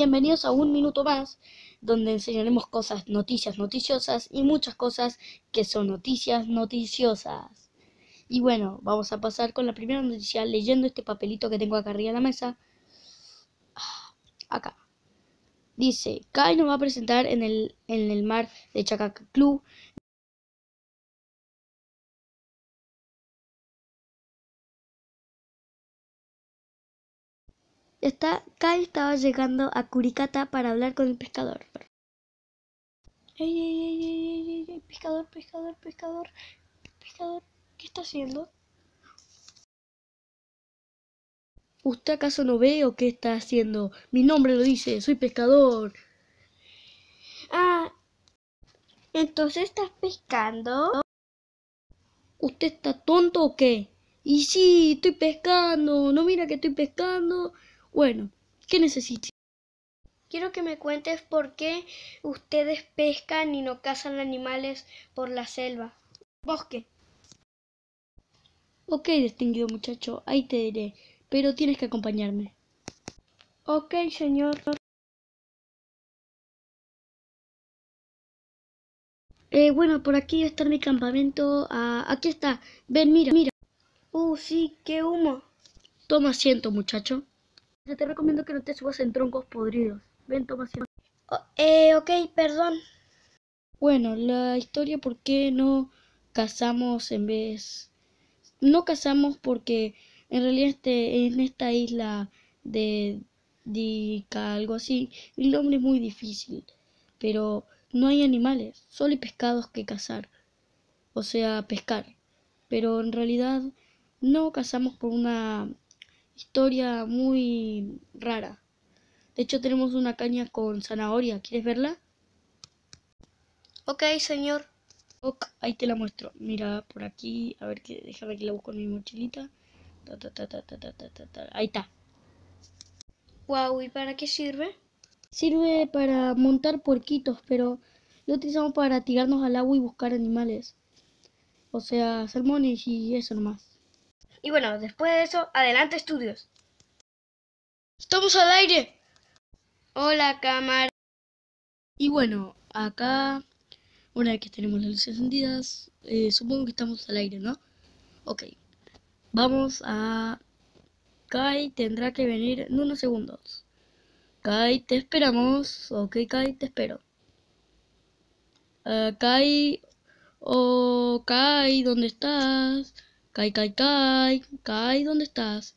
bienvenidos a un minuto más, donde enseñaremos cosas noticias noticiosas y muchas cosas que son noticias noticiosas. Y bueno, vamos a pasar con la primera noticia leyendo este papelito que tengo acá arriba de la mesa. Ah, acá. Dice, Kai nos va a presentar en el, en el mar de Chacaclú Está, Kai estaba llegando a Curicata para hablar con el pescador. Ey, ey, ey, pescador, pescador, pescador, pescador, ¿qué está haciendo? ¿Usted acaso no ve o qué está haciendo? Mi nombre lo dice, soy pescador. Ah, entonces estás pescando. ¿Usted está tonto o qué? Y sí, estoy pescando, no mira que estoy pescando. Bueno, ¿qué necesitas? Quiero que me cuentes por qué ustedes pescan y no cazan animales por la selva. Bosque. Ok, distinguido muchacho, ahí te diré, pero tienes que acompañarme. Ok, señor. Eh, bueno, por aquí está mi campamento. Ah, aquí está. Ven, mira, mira. Uh, sí, qué humo. Toma asiento, muchacho te recomiendo que no te subas en troncos podridos. Ven, toma eh, ok, perdón. Bueno, la historia, ¿por qué no cazamos en vez...? No cazamos porque en realidad este, en esta isla de Dica, algo así, el nombre es muy difícil. Pero no hay animales, solo hay pescados que cazar. O sea, pescar. Pero en realidad no cazamos por una historia muy rara. De hecho, tenemos una caña con zanahoria. ¿Quieres verla? Ok, señor. Ok, ahí te la muestro. Mira, por aquí. A ver, que, déjame que la busco en mi mochilita. ahí está. Wow, ¿y para qué sirve? Sirve para montar puerquitos, pero lo utilizamos para tirarnos al agua y buscar animales. O sea, salmones y eso nomás. Y bueno, después de eso, adelante estudios. Estamos al aire. Hola cámara. Y bueno, acá, una vez que tenemos las luces encendidas, eh, supongo que estamos al aire, ¿no? Ok. Vamos a... Kai tendrá que venir en unos segundos. Kai, te esperamos. Ok, Kai, te espero. Eh, Kai, oh, Kai, ¿dónde estás? Kai, Kai, Kai. Kai, ¿dónde estás?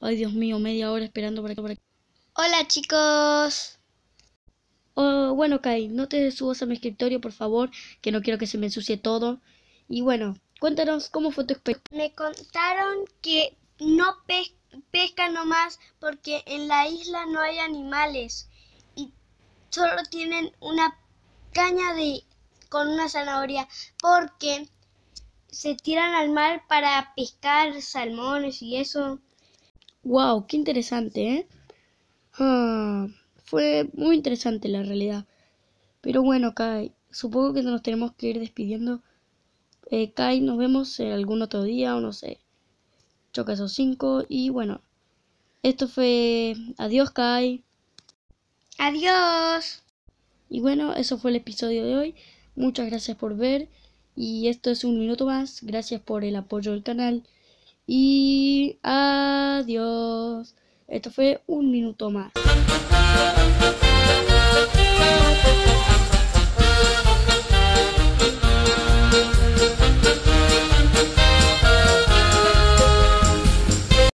Ay, Dios mío, media hora esperando para que... Hola, chicos. Oh, bueno, Kai, no te subas a mi escritorio, por favor, que no quiero que se me ensucie todo. Y bueno, cuéntanos cómo fue tu experiencia. Me contaron que no pesca pescan nomás porque en la isla no hay animales y solo tienen una caña de con una zanahoria porque se tiran al mar para pescar salmones y eso. ¡Wow! ¡Qué interesante, eh! Ah, fue muy interesante la realidad. Pero bueno, Kai, supongo que nos tenemos que ir despidiendo. Eh, Kai, nos vemos eh, algún otro día o no sé. esos cinco y bueno. Esto fue... Adiós, Kai. Adiós. Y bueno, eso fue el episodio de hoy. Muchas gracias por ver. Y esto es un minuto más. Gracias por el apoyo del canal. Y adiós. Esto fue un minuto más.